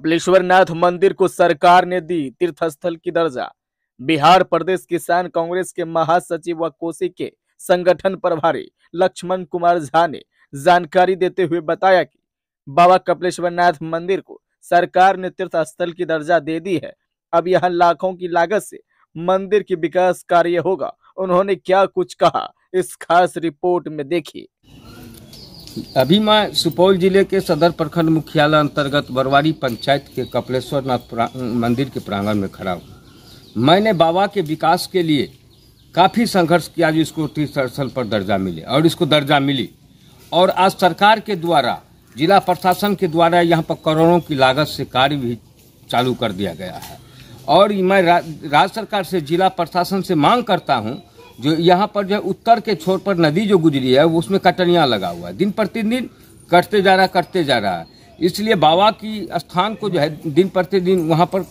कपिलेश्वर नाथ मंदिर को सरकार ने दी तीर्थस्थल की दर्जा बिहार प्रदेश किसान कांग्रेस के महासचिव व कोसी के संगठन प्रभारी लक्ष्मण कुमार झा ने जानकारी देते हुए बताया कि बाबा कपिलेश्वर नाथ मंदिर को सरकार ने तीर्थ स्थल की दर्जा दे दी है अब यहाँ लाखों की लागत से मंदिर की विकास कार्य होगा उन्होंने क्या कुछ कहा इस खास रिपोर्ट में देखिए अभी मैं सुपौल जिले के सदर प्रखंड मुख्यालय अंतर्गत बरवाड़ी पंचायत के कपलेश्वर नाथ मंदिर के प्रांगण में खड़ा हूँ मैंने बाबा के विकास के लिए काफ़ी संघर्ष किया जो इसको तीर्थ स्थल पर दर्जा मिले और इसको दर्जा मिली और आज सरकार के द्वारा जिला प्रशासन के द्वारा यहाँ पर करोड़ों की लागत से कार्य भी चालू कर दिया गया है और मैं राज्य सरकार से जिला प्रशासन से मांग करता हूँ जो यहाँ पर जो है उत्तर के छोर पर नदी जो गुजरी है उसमें कटनियाँ लगा हुआ है दिन प्रतिदिन कटते जा रहा कटते जा रहा है इसलिए बाबा की स्थान को जो है दिन प्रतिदिन वहाँ पर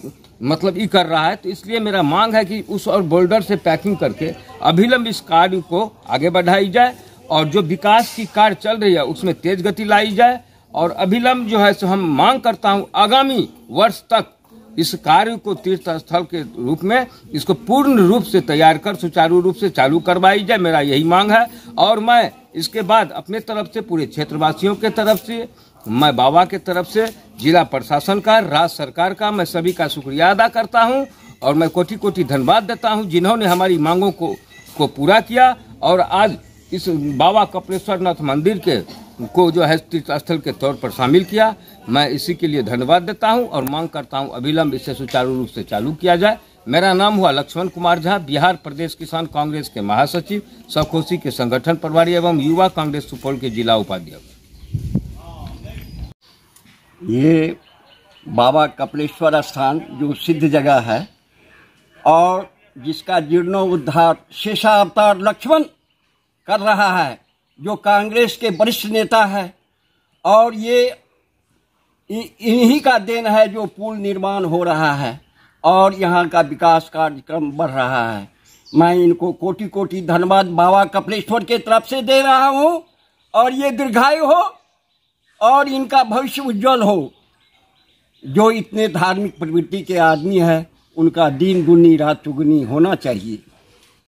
मतलब ये कर रहा है तो इसलिए मेरा मांग है कि उस और बोल्डर से पैकिंग करके अभिलंब इस कार्य को आगे बढ़ाई जाए और जो विकास की कार्य चल रही है उसमें तेज गति लाई जाए और अभिलंब जो है सो हम मांग करता हूँ आगामी वर्ष तक इस कार्य को तीर्थ स्थल के रूप में इसको पूर्ण रूप से तैयार कर सुचारू रूप से चालू करवाई जाए मेरा यही मांग है और मैं इसके बाद अपने तरफ से पूरे क्षेत्रवासियों के तरफ से मैं बाबा के तरफ से जिला प्रशासन का राज्य सरकार का मैं सभी का शुक्रिया अदा करता हूँ और मैं कोटि कोटि धन्यवाद देता हूँ जिन्होंने हमारी मांगों को को पूरा किया और आज इस बाबा कपलेश्वर नाथ मंदिर के को जो है तीर्थ स्थल के तौर पर शामिल किया मैं इसी के लिए धन्यवाद देता हूं और मांग करता हूं अभिलंब इसे सुचारू रूप से चालू किया जाए मेरा नाम हुआ लक्ष्मण कुमार झा बिहार प्रदेश किसान कांग्रेस के महासचिव सखोसी के संगठन प्रभारी एवं युवा कांग्रेस सुपौल के जिला उपाध्यक्ष ये बाबा कपिलेश्वर स्थान जो सिद्ध जगह है और जिसका जीर्णोद्धार शेषावतार लक्ष्मण कर रहा है जो कांग्रेस के वरिष्ठ नेता है और ये इन्हीं का देन है जो पुल निर्माण हो रहा है और यहाँ का विकास कार्यक्रम बढ़ रहा है मैं इनको कोटि कोटि धन्यवाद बाबा कपिलेश्वर के तरफ से दे रहा हूँ और ये दीर्घायु हो और इनका भविष्य उज्जवल हो जो इतने धार्मिक प्रवृत्ति के आदमी है उनका दिन दुनी रात चुगनी होना चाहिए